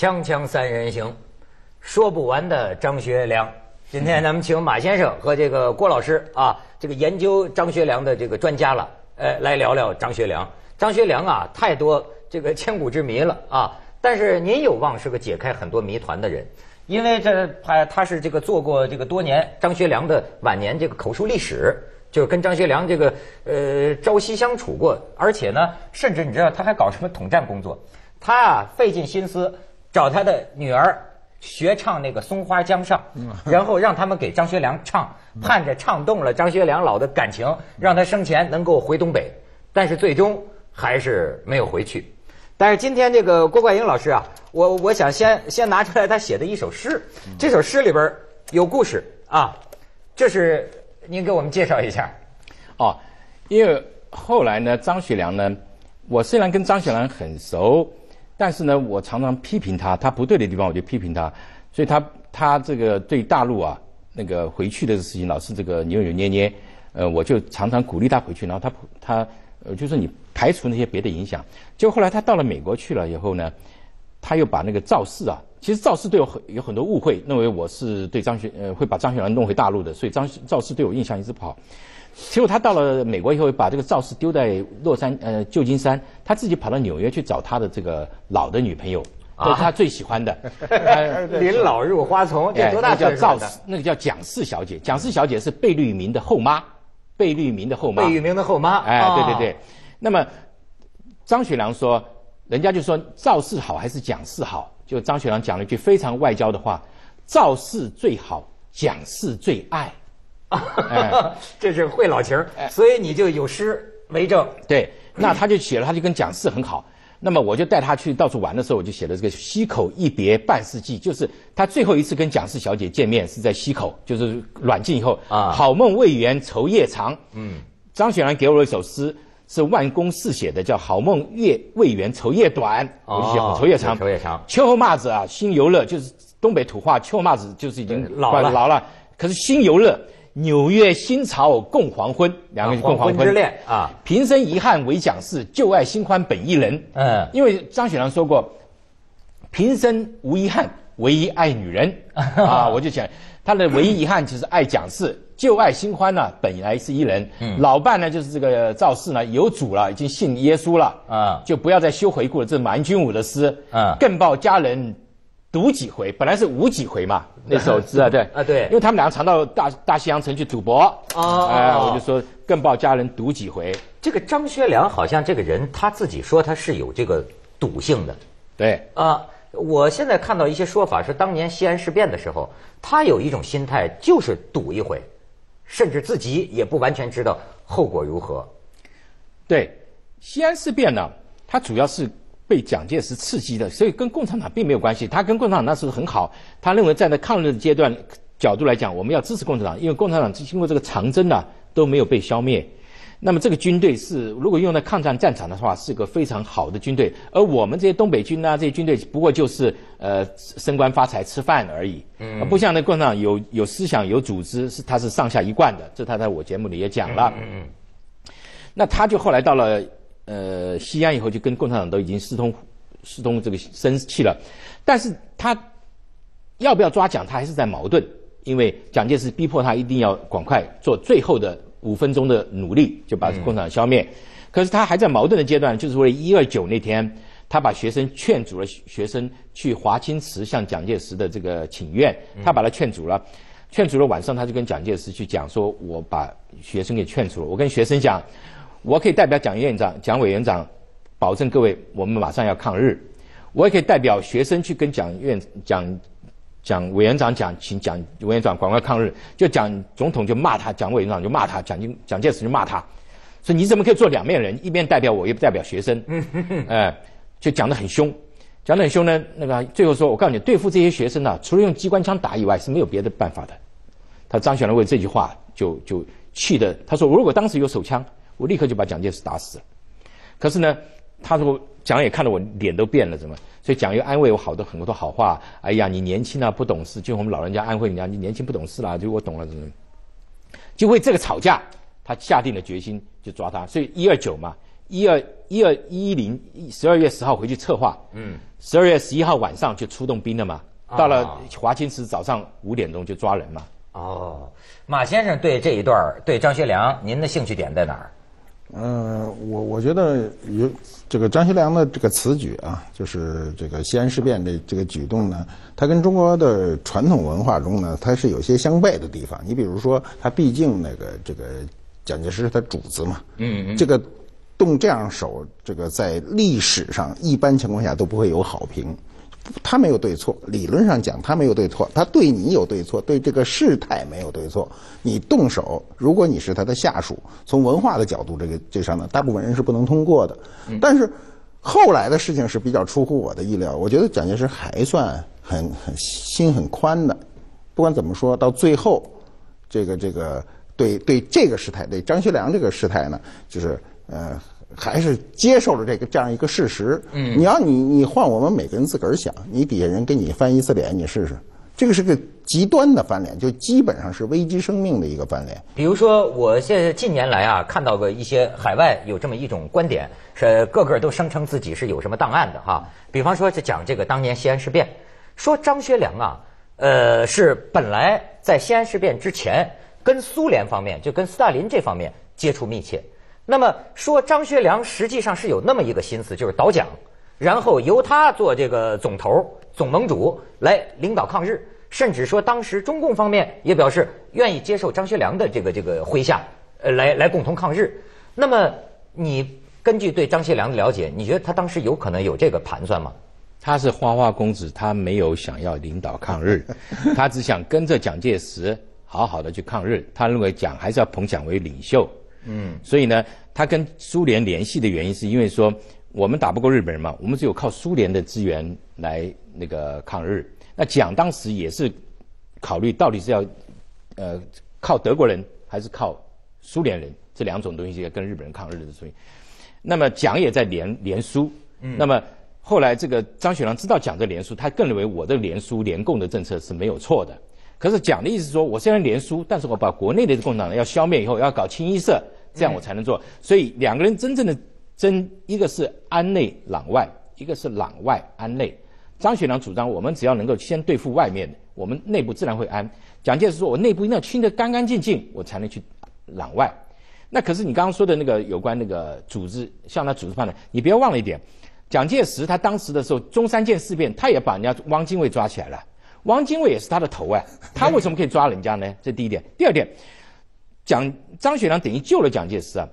锵锵三人行，说不完的张学良。今天咱们请马先生和这个郭老师啊，这个研究张学良的这个专家了，呃，来聊聊张学良。张学良啊，太多这个千古之谜了啊！但是您有望是个解开很多谜团的人，因为这他他是这个做过这个多年张学良的晚年这个口述历史，就是跟张学良这个呃朝夕相处过，而且呢，甚至你知道他还搞什么统战工作，他啊费尽心思。找他的女儿学唱那个《松花江上》，然后让他们给张学良唱，盼着唱动了张学良老的感情，让他生前能够回东北，但是最终还是没有回去。但是今天这个郭冠英老师啊，我我想先先拿出来他写的一首诗，这首诗里边有故事啊，这是您给我们介绍一下哦，因为后来呢，张学良呢，我虽然跟张学良很熟。但是呢，我常常批评他，他不对的地方我就批评他，所以他他这个对大陆啊那个回去的事情老是这个扭扭捏捏，呃，我就常常鼓励他回去，然后他他呃，就是你排除那些别的影响，结果后来他到了美国去了以后呢，他又把那个赵四啊，其实赵四对我很有很多误会，认为我是对张学呃会把张学良弄回大陆的，所以张赵四对我印象一直不好。结果他到了美国以后，把这个赵氏丢在洛杉呃，旧金山，他自己跑到纽约去找他的这个老的女朋友，啊，他最喜欢的，林老入花丛得多大岁数那个叫赵氏，那个叫蒋氏小姐。蒋氏小姐是贝聿铭的后妈，贝聿铭的后妈，贝聿铭的后妈。哎，对对对。那么张学良说，人家就说赵氏好还是蒋氏好？就张学良讲了一句非常外交的话：赵氏最好，蒋氏最爱。啊，这是会老情儿，所以你就有诗为证。对，那他就写了，他就跟蒋四很好。那么我就带他去到处玩的时候，我就写了这个《西口一别半世纪》，就是他最后一次跟蒋四小姐见面是在西口，就是软禁以后啊。好梦未圆愁夜长。嗯，张学良给我了一首诗，是万公四写的，叫《好梦月未圆愁夜短》，啊，愁夜长，愁夜长。秋后蚂蚱啊，心犹乐，就是东北土话，秋后蚂蚱就是已经老了，老了。可是心犹乐。纽约新潮共黄昏，两个共黄昏之恋啊！平生遗憾为蒋氏，旧爱新欢本一人。嗯，因为张学良说过，平生无遗憾，唯一爱女人 啊。我就讲他的唯一遗憾就是爱蒋氏，旧爱新欢呢本来是一人。嗯，老伴呢就是这个赵氏呢有主了，已经信耶稣了啊，就不要再修回顾了。这是满军武的诗嗯，更报佳人，读几回本来是无几回嘛。那首 诗啊，对啊，对，因为他们两个常到大大西洋城去赌博啊，哎，我就说更报家人赌几回。这个张学良好像这个人他自己说他是有这个赌性的，对啊。我现在看到一些说法说，当年西安事变的时候，他有一种心态就是赌一回，甚至自己也不完全知道后果如何。对西安事变呢，它主要是。被蒋介石刺激的，所以跟共产党并没有关系。他跟共产党那时候很好，他认为站在抗日的阶段角度来讲，我们要支持共产党，因为共产党经过这个长征呢都没有被消灭。那么这个军队是如果用在抗战战场的话，是个非常好的军队。而我们这些东北军啊，这些军队不过就是呃升官发财吃饭而已，嗯，不像那共产党有有思想、有组织，是他是上下一贯的。这他在我节目里也讲了。嗯，那他就后来到了。呃，西安以后就跟共产党都已经私通，私通这个生气了。但是他要不要抓蒋，他还是在矛盾，因为蒋介石逼迫他一定要赶快做最后的五分钟的努力，就把共产党消灭。可是他还在矛盾的阶段，就是为了一二九那天，他把学生劝阻了，学生去华清池向蒋介石的这个请愿，他把他劝阻了，劝阻了。晚上他就跟蒋介石去讲，说我把学生给劝阻了，我跟学生讲。我可以代表蒋院长、蒋委员长，保证各位，我们马上要抗日。我也可以代表学生去跟蒋院、蒋、蒋委员长讲，请蒋委员长赶快抗日。就蒋总统就骂他，蒋委员长就骂他，蒋蒋介石就骂他，说你怎么可以做两面人？一边代表我，又不代表学生。哎，就讲得很凶。讲得很凶呢，那个最后说我告诉你，对付这些学生呢，除了用机关枪打以外，是没有别的办法的。他张学良为这句话就就气的，他说如果当时有手枪。我立刻就把蒋介石打死了，可是呢，他如果蒋也看到我脸都变了，怎么？所以蒋又安慰我好多很多的好话。哎呀，你年轻啊，不懂事。就我们老人家安慰你啊，你年轻不懂事啦，就我懂了，怎么？就为这个吵架，他下定了决心就抓他。所以一二九嘛，一二一二一零，十二月十号回去策划，嗯，十二月十一号晚上就出动兵了嘛。到了华清池早上五点钟就抓人嘛。哦，马先生对这一段对张学良，您的兴趣点在哪儿？嗯，我我觉得有这个张学良的这个此举啊，就是这个西安事变这这个举动呢，它跟中国的传统文化中呢，它是有些相悖的地方。你比如说，他毕竟那个这个蒋介石是他主子嘛，嗯嗯，这个动这样手，这个在历史上一般情况下都不会有好评。他没有对错，理论上讲他没有对错，他对你有对错，对这个事态没有对错。你动手，如果你是他的下属，从文化的角度，这个这上呢，大部分人是不能通过的。但是后来的事情是比较出乎我的意料，我觉得蒋介石还算很很心很宽的。不管怎么说到最后，这个这个对对这个事态，对张学良这个事态呢，就是呃。还是接受了这个这样一个事实。嗯，你要你你换我们每个人自个儿想，你底下人给你翻一次脸，你试试，这个是个极端的翻脸，就基本上是危及生命的一个翻脸。比如说，我现在近年来啊，看到过一些海外有这么一种观点，是个个都声称自己是有什么档案的哈。比方说就讲这个当年西安事变，说张学良啊，呃，是本来在西安事变之前跟苏联方面，就跟斯大林这方面接触密切。那么说，张学良实际上是有那么一个心思，就是倒蒋，然后由他做这个总头、总盟主来领导抗日。甚至说，当时中共方面也表示愿意接受张学良的这个这个麾下，呃，来来共同抗日。那么，你根据对张学良的了解，你觉得他当时有可能有这个盘算吗？他是花花公子，他没有想要领导抗日，他只想跟着蒋介石好好的去抗日。他认为蒋还是要捧蒋为领袖。嗯，所以呢，他跟苏联联系的原因是因为说我们打不过日本人嘛，我们只有靠苏联的资源来那个抗日。那蒋当时也是考虑到底是要，呃，靠德国人还是靠苏联人这两种东西要跟日本人抗日的所以那么蒋也在联联苏，那么后来这个张学良知道蒋在联苏，他更认为我的联苏联共的政策是没有错的。可是讲的意思是说，我虽然连输，但是我把国内的共产党要消灭以后，要搞清一色，这样我才能做。所以两个人真正的争，一个是安内攘外，一个是攘外安内。张学良主张我们只要能够先对付外面的，我们内部自然会安。蒋介石说我内部一定要清得干干净净，我才能去攘外。那可是你刚刚说的那个有关那个组织向他组织判断，你不要忘了一点，蒋介石他当时的时候，中山舰事变，他也把人家汪精卫抓起来了。汪精卫也是他的头啊，他为什么可以抓人家呢？这第一点，第二点，蒋张学良等于救了蒋介石啊。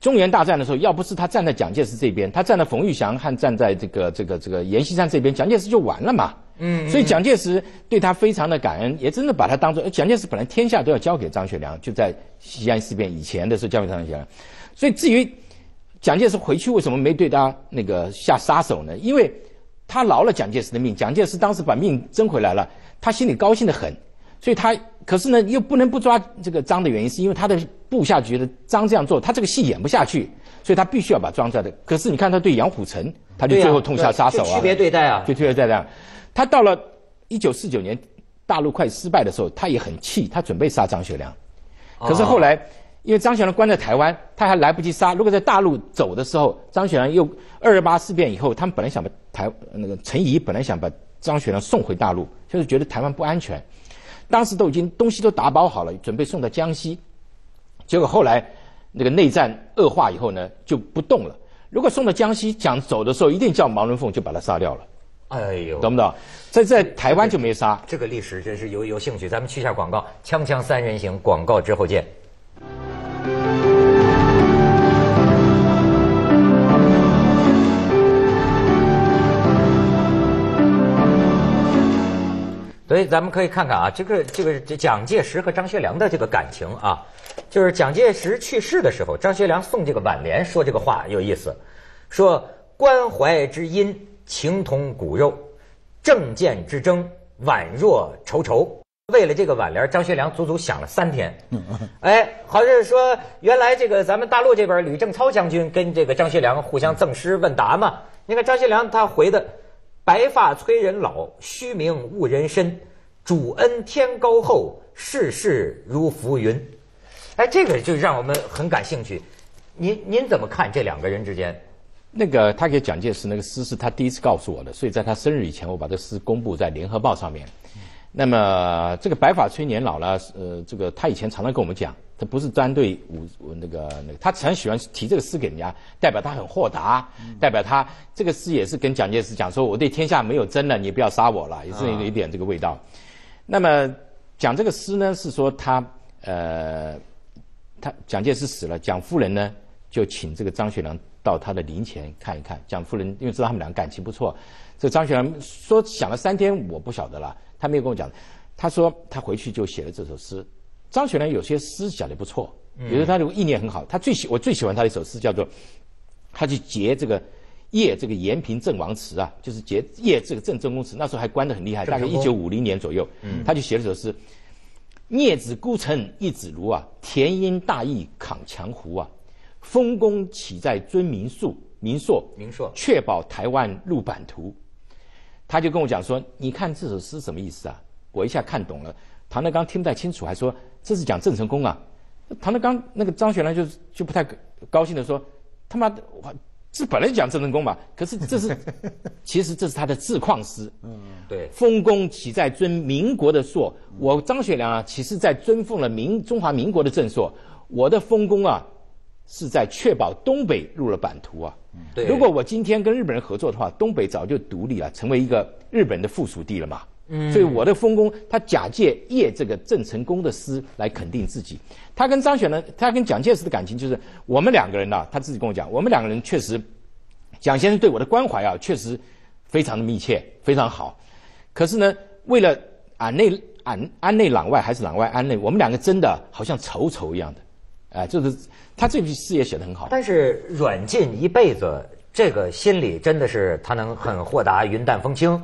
中原大战的时候，要不是他站在蒋介石这边，他站在冯玉祥和站在这个这个这个阎锡山这边，蒋介石就完了嘛。嗯。所以蒋介石对他非常的感恩，也真的把他当做蒋介石本来天下都要交给张学良，就在西安事变以前的时候交给张学良。所以至于蒋介石回去为什么没对他那个下杀手呢？因为。他饶了蒋介石的命，蒋介石当时把命争回来了，他心里高兴的很。所以他，可是呢，又不能不抓这个张的原因，是因为他的部下觉得张这样做，他这个戏演不下去，所以他必须要把张抓的。可是你看他对杨虎城，他就最后痛下杀手啊。对区别对待啊。就区别对待，他到了一九四九年大陆快失败的时候，他也很气，他准备杀张学良，可是后来。因为张学良关在台湾，他还来不及杀。如果在大陆走的时候，张学良又二二八事变以后，他们本来想把台那个陈仪本来想把张学良送回大陆，就是觉得台湾不安全。当时都已经东西都打包好了，准备送到江西。结果后来那个内战恶化以后呢，就不动了。如果送到江西，想走的时候，一定叫毛人凤就把他杀掉了。哎呦，懂不懂？在在台湾就没杀。这个历史真是有有兴趣，咱们去下广告，《锵锵三人行》广告之后见。所以，咱们可以看看啊，这个这个蒋介石和张学良的这个感情啊，就是蒋介石去世的时候，张学良送这个挽联，说这个话有意思，说关怀之音情同骨肉；政见之争，宛若仇仇。为了这个挽联，张学良足足想了三天。哎，好像是说原来这个咱们大陆这边吕正操将军跟这个张学良互相赠诗问答嘛。你看张学良他回的“白发催人老，虚名误人身；主恩天高厚，世事如浮云。”哎，这个就让我们很感兴趣。您您怎么看这两个人之间？那个他给蒋介石那个诗是他第一次告诉我的，所以在他生日以前，我把这诗公布在联合报上面。那么这个白发催年老呢，呃，这个他以前常常跟我们讲，他不是针对武那个那个，他常喜欢提这个诗给人家，代表他很豁达，代表他这个诗也是跟蒋介石讲，说我对天下没有争了，你不要杀我了，也是有一点这个味道。那么讲这个诗呢，是说他呃，他蒋介石死了，蒋夫人呢就请这个张学良到他的陵前看一看。蒋夫人因为知道他们俩感情不错，这张学良说想了三天，我不晓得了。他没有跟我讲，他说他回去就写了这首诗。张学良有些诗讲的不错，如说他的意念很好。他最喜我最喜欢他的一首诗，叫做他去劫这个叶这个延平郑王祠啊，就是劫叶这个郑忠公祠。那时候还关得很厉害，大概一九五零年左右，他就写了首诗：孽子孤城一子如啊，田阴大义抗强胡啊，丰功岂在尊民朔？民硕，民硕，确保台湾入版图。他就跟我讲说：“你看这首诗什么意思啊？”我一下看懂了。唐德刚听不太清楚，还说：“这是讲郑成功啊。”唐德刚那个张学良就就不太高兴的说：“他妈的，我这本来讲郑成功嘛，可是这是，其实这是他的自况诗。”嗯，对。丰功岂在尊民国的硕？我张学良啊，岂是在尊奉了民中华民国的正朔？我的丰功啊。是在确保东北入了版图啊！如果我今天跟日本人合作的话，东北早就独立了，成为一个日本的附属地了嘛。所以我的丰功，他假借叶这个郑成功的诗来肯定自己。他跟张学良，他跟蒋介石的感情就是我们两个人呐，他自己跟我讲，我们两个人确实，蒋先生对我的关怀啊，确实非常的密切，非常好。可是呢，为了俺内俺安内攘外还是攘外安内，我们两个真的好像仇仇一样的。哎，就是他这句诗也写得很好。但是软禁一辈子，这个心里真的是他能很豁达、云淡风轻。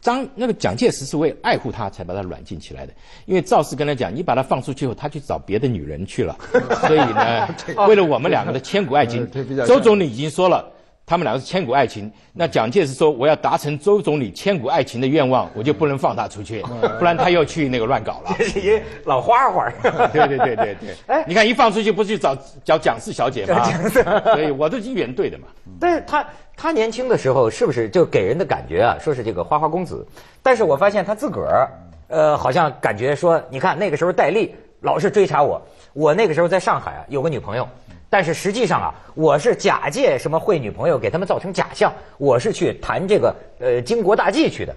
张那个蒋介石是为爱护他才把他软禁起来的，因为赵氏跟他讲，你把他放出去后，他去找别的女人去了，所以呢，为了我们两个的千古爱情，周总理已经说了。他们两个是千古爱情。那蒋介石说：“我要达成周总理千古爱情的愿望，我就不能放他出去，不然他又去那个乱搞了。”也老花花。对对对对对。哎，你看一放出去，不是去找找蒋氏小姐吗？所以我都是原队的嘛。但是他他年轻的时候是不是就给人的感觉啊？说是这个花花公子。但是我发现他自个儿，呃，好像感觉说，你看那个时候戴笠老是追查我，我那个时候在上海啊，有个女朋友。但是实际上啊，我是假借什么会女朋友，给他们造成假象。我是去谈这个呃，经国大计去的。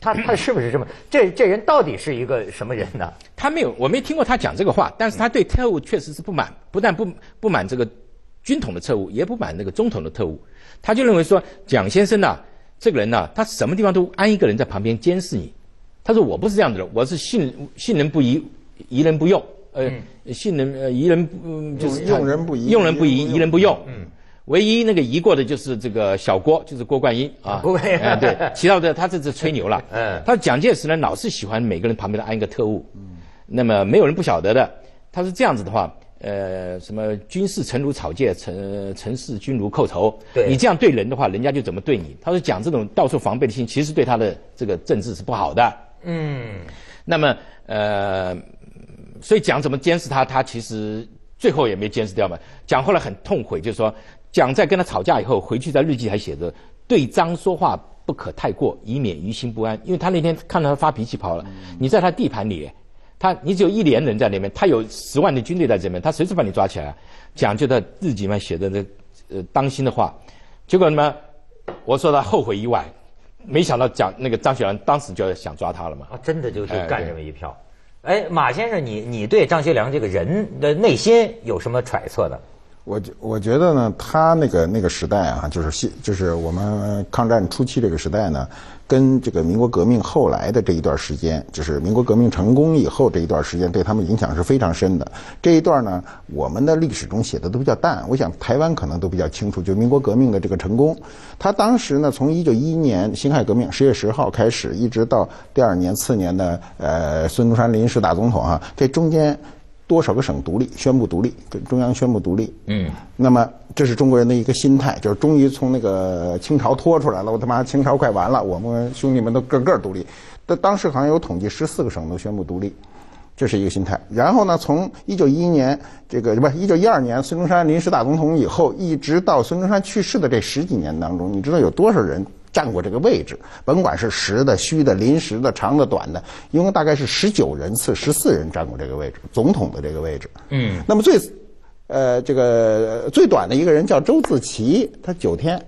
他他 是不是这么？这这人到底是一个什么人呢？他没有，我没听过他讲这个话。但是他对特务确实是不满，不但不不满这个军统的特务，也不满那个中统的特务。他就认为说，蒋先生呐，这个人呐，他什么地方都安一个人在旁边监视你。他说我不是这样的人，我是信信人不疑，疑人不用。呃，信能呃，疑人不就是用人不疑，用人不疑，疑人不用。嗯，唯一那个疑过的就是这个小郭，就是郭冠英啊。郭冠英，对，其他的他这是吹牛了。嗯，他蒋介石呢，老是喜欢每个人旁边都安一个特务。嗯，那么没有人不晓得的，他是这样子的话，呃，什么军事臣如草芥，臣臣事君如寇仇。对，你这样对人的话，人家就怎么对你。他说讲这种到处防备的心，其实对他的这个政治是不好的。嗯，那么呃。所以蒋怎么监视他？他其实最后也没监视掉嘛。蒋后来很痛悔，就是说，蒋在跟他吵架以后，回去在日记还写着：“对张说话不可太过，以免于心不安。”因为他那天看到他发脾气跑了。你在他地盘里，他你只有一连人在那边，他有十万的军队在这边，他随时把你抓起来。蒋就在日记里面写的这，呃，当心的话。结果呢，我说他后悔意外，没想到蒋那个张学良当时就要想抓他了嘛。啊，真的就就干这么一票。哎，马先生，你你对张学良这个人的内心有什么揣测呢？我我觉得呢，他那个那个时代啊，就是新，就是我们抗战初期这个时代呢，跟这个民国革命后来的这一段时间，就是民国革命成功以后这一段时间，对他们影响是非常深的。这一段呢，我们的历史中写的都比较淡，我想台湾可能都比较清楚，就民国革命的这个成功。他当时呢，从一九一一年辛亥革命十月十号开始，一直到第二年次年的呃孙中山临时大总统啊，这中间。多少个省独立，宣布独立，跟中央宣布独立。嗯，那么这是中国人的一个心态，就是终于从那个清朝拖出来了，我他妈清朝快完了，我们兄弟们都个个独立。但当时好像有统计，十四个省都宣布独立，这是一个心态。然后呢，从一九一一年这个不一九一二年孙中山临时大总统以后，一直到孙中山去世的这十几年当中，你知道有多少人？占过这个位置，甭管是实的、虚的、临时的、长的、短的，一共大概是十九人次、十四人占过这个位置，总统的这个位置。嗯，那么最，呃，这个最短的一个人叫周自齐，他九天。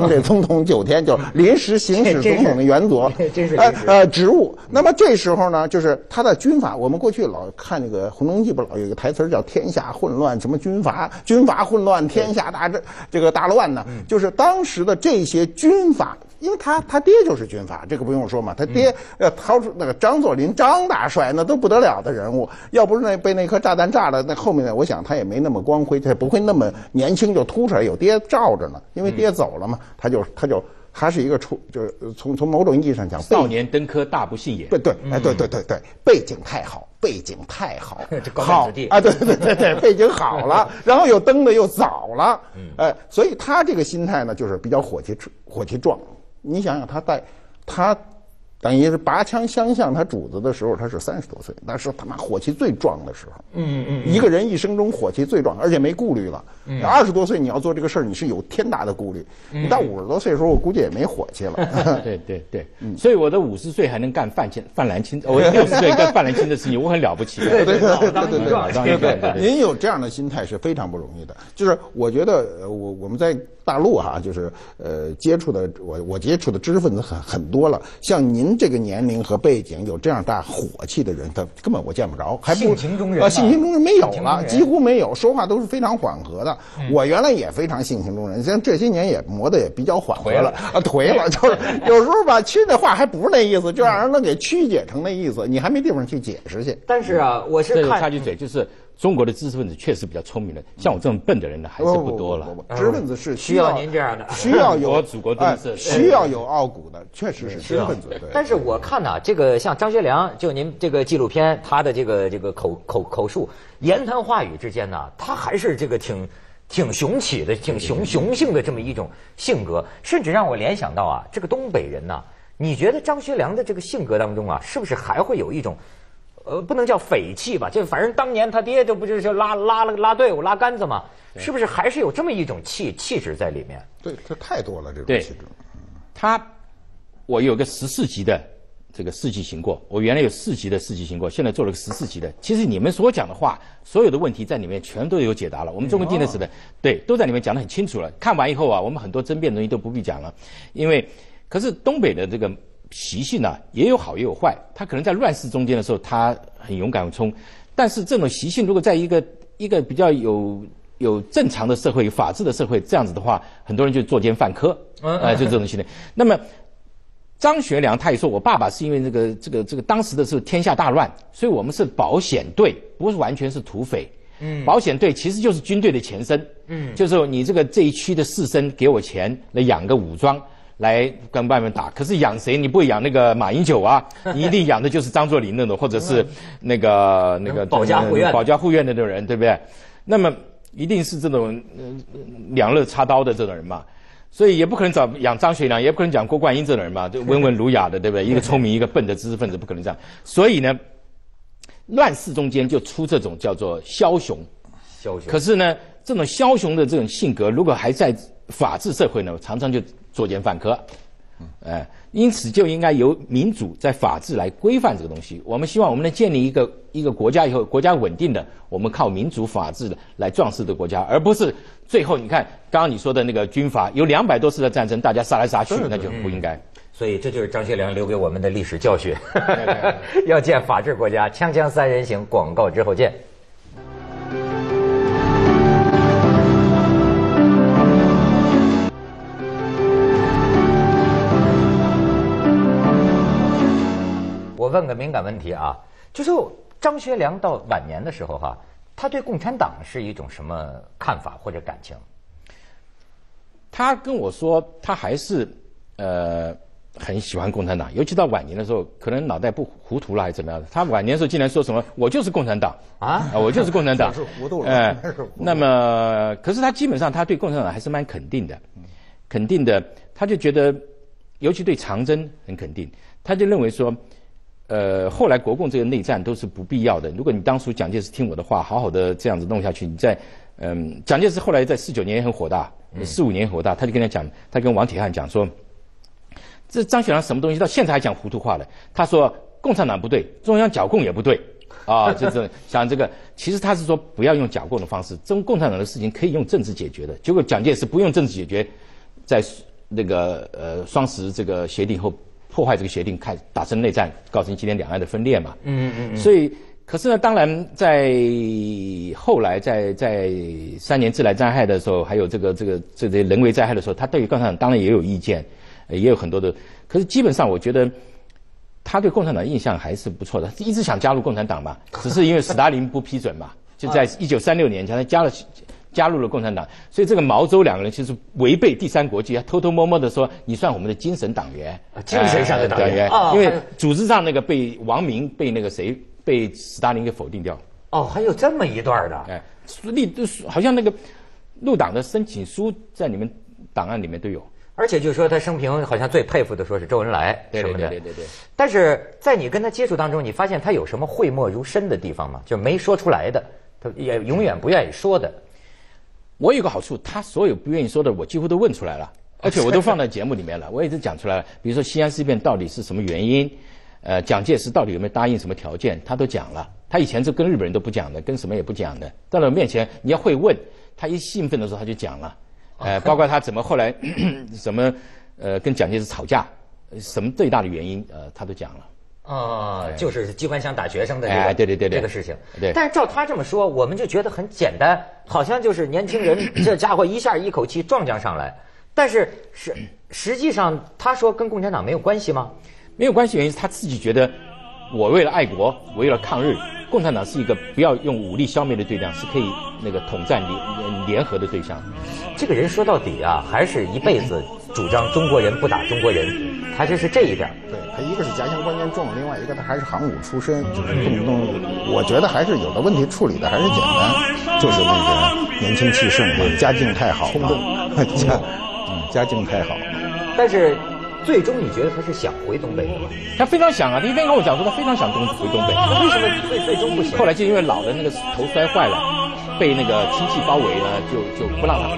当这总统九天 就临时行使总统的原则，呃职务。那么这时候呢，就是他的军阀。我们过去老看那个《红楼梦》不老有一个台词叫“天下混乱”，什么军阀、军阀混乱，天下大这这个大乱呢？就是当时的这些军阀，因为他他爹就是军阀，这个不用说嘛。他爹呃，掏出那个张作霖、张大帅那都不得了的人物。要不是那被那颗炸弹炸了，那后面呢？我想他也没那么光辉，他也不会那么年轻就突出来，有爹罩着呢。因为爹走了嘛。他就他就还是一个出，就是从从某种意义上讲，少年登科大不幸也。对对哎对对对对，背景太好，背景太好，好啊对对对对，背景好了，然后又登的又早了，哎，所以他这个心态呢，就是比较火气火气壮。你想想他在他。等于是拔枪相向他主子的时候，他是三十多岁，那是他妈火气最壮的时候。嗯嗯。一个人一生中火气最壮，而且没顾虑了。二十多岁你要做这个事儿，你是有天大的顾虑。你到五十多岁的时候，我估计也没火气了。对 对对。嗯。所以我的五十岁还能干范青范兰钦，我五十岁干范兰钦的事情，我很了不起。对对对对对对。您有这样的心态是非常不容易的。就是我觉得我我们在。大陆哈，就是呃，接触的我我接触的知识分子很很多了，像您这个年龄和背景，有这样大火气的人，他根本我见不着，还不啊，性情中人没有了，几乎没有，说话都是非常缓和的。我原来也非常性情中人，像这些年也磨得也比较缓和了啊，颓了，就是有时候吧，其实话还不是那意思，就让人能给曲解成那意思，你还没地方去解释去。但是啊，我是看一句嘴就是。中国的知识分子确实比较聪明的，像我这种笨的人呢，还是不多了。知识分子是需要您这样的，需要有我祖国色，需要有傲骨的，确实是知识分子。但是我看呢，这个像张学良，就您这个纪录片，他的这个这个口口口述言谈话语之间呢，他还是这个挺挺雄起的，挺雄雄性的这么一种性格，甚至让我联想到啊，这个东北人呢，你觉得张学良的这个性格当中啊，是不是还会有一种？呃，不能叫匪气吧，就反正当年他爹就不就是拉拉了个拉队伍拉杆子嘛，是不是还是有这么一种气气质在里面？对，这太多了这种气质。对，他，我有个十四级的这个四级行过，我原来有四级的四级行过，现在做了个十四级的。其实你们所讲的话，所有的问题在里面全都有解答了。我们中国近代史的对都在里面讲的很清楚了。看完以后啊，我们很多争辩东西都不必讲了，因为可是东北的这个。习性呢也有好也有坏，他可能在乱世中间的时候他很勇敢冲，但是这种习性如果在一个一个比较有有正常的社会、法治的社会这样子的话，很多人就作奸犯科，啊，就这种心理。那么张学良他也说，我爸爸是因为这个这个这个当时的是天下大乱，所以我们是保险队，不是完全是土匪。嗯，保险队其实就是军队的前身。嗯，就是说你这个这一区的士绅给我钱来养个武装。来跟外面打，可是养谁？你不会养那个马英九啊，你一定养的就是张作霖那种，或者是那个那个保家护院、保家护院的那种人，对不对？那么一定是这种两肋插刀的这种人嘛，所以也不可能找养张学良，也不可能讲郭冠英这种人嘛，就 温文儒雅的，对不对？一个聪明，一个笨的知识分子不可能这样。所以呢，乱世中间就出这种叫做枭雄。枭雄。可是呢，这种枭雄的这种性格，如果还在法治社会呢，常常就。作奸犯科，哎，因此就应该由民主在法治来规范这个东西。我们希望我们能建立一个一个国家以后国家稳定的，我们靠民主法治的来壮士的国家，而不是最后你看刚刚你说的那个军阀有两百多次的战争，大家杀来杀去，那就不应该。所以这就是张学良留给我们的历史教训。要建法治国家，锵锵三人行，广告之后见。问个敏感问题啊，就是张学良到晚年的时候哈，他对共产党是一种什么看法或者感情？他跟我说，他还是呃很喜欢共产党，尤其到晚年的时候，可能脑袋不糊涂了还是怎么样的。他晚年的时候竟然说什么：“我就是共产党啊，我就是共产党。”糊涂了，哎，那么可是他基本上他对共产党还是蛮肯定的，肯定的，他就觉得，尤其对长征很肯定，他就认为说。呃，后来国共这个内战都是不必要的。如果你当初蒋介石听我的话，好好的这样子弄下去，你在，嗯，蒋介石后来在四九年也很火大，四五年火大，他就跟他讲，他跟王铁汉讲说，这张学良什么东西，到现在还讲糊涂话嘞？他说共产党不对，中央剿共也不对，啊，就是想这个，其实他是说不要用剿共的方式，中共产党的事情可以用政治解决的。结果蒋介石不用政治解决，在那个呃双十这个协定后。破坏这个协定，开打成内战，造成今天两岸的分裂嘛？嗯嗯嗯。所以，可是呢，当然在后来，在在三年自然灾害的时候，还有这个这个这这人为灾害的时候，他对于共产党当然也有意见，也有很多的。可是基本上，我觉得他对共产党印象还是不错的，一直想加入共产党嘛，只是因为斯大林不批准嘛，就在一九三六年，他加了。加入了共产党，所以这个毛周两个人其实违背第三国际，偷偷摸摸的说你算我们的精神党员，精神上的党员，因为组织上那个被王明被那个谁被斯大林给否定掉。哦，还有这么一段的，哎，立好像那个入党的申请书在你们档案里面都有。而且就说他生平好像最佩服的说是周恩来什么的，对对对。但是在你跟他接触当中，你发现他有什么讳莫如深的地方吗？就是没说出来的，他也永远不愿意说的。我有个好处，他所有不愿意说的，我几乎都问出来了，而且我都放在节目里面了，我已经讲出来了。比如说西安事变到底是什么原因，呃，蒋介石到底有没有答应什么条件，他都讲了。他以前是跟日本人都不讲的，跟什么也不讲的，到我面前你要会问，他一兴奋的时候他就讲了，呃，包括他怎么后来怎 么呃跟蒋介石吵架，什么最大的原因呃他都讲了。啊，就是机关枪打学生的这个，对对对对，这个事情。对，但是照他这么说，我们就觉得很简单，好像就是年轻人 这家伙一下一口气撞将上来。但是实 实际上，他说跟共产党没有关系吗？没有关系，原因是他自己觉得，我为了爱国，我为了抗日，共产党是一个不要用武力消灭的对象，是可以那个统战联联合的对象。这个人说到底啊，还是一辈子。主张中国人不打中国人，他就是这一点对他一个是家乡观念重，另外一个他还是航母出身，就是动不动。我觉得还是有的问题处理的还是简单，就是那个年轻气盛，家境太好，家家境太好。但是最终你觉得他是想回东北的吗？他非常想啊，他一边跟我讲说他非常想东回东北，那为什么最最终不行？后来就因为老的那个头摔坏了，被那个亲戚包围了，就就不让他。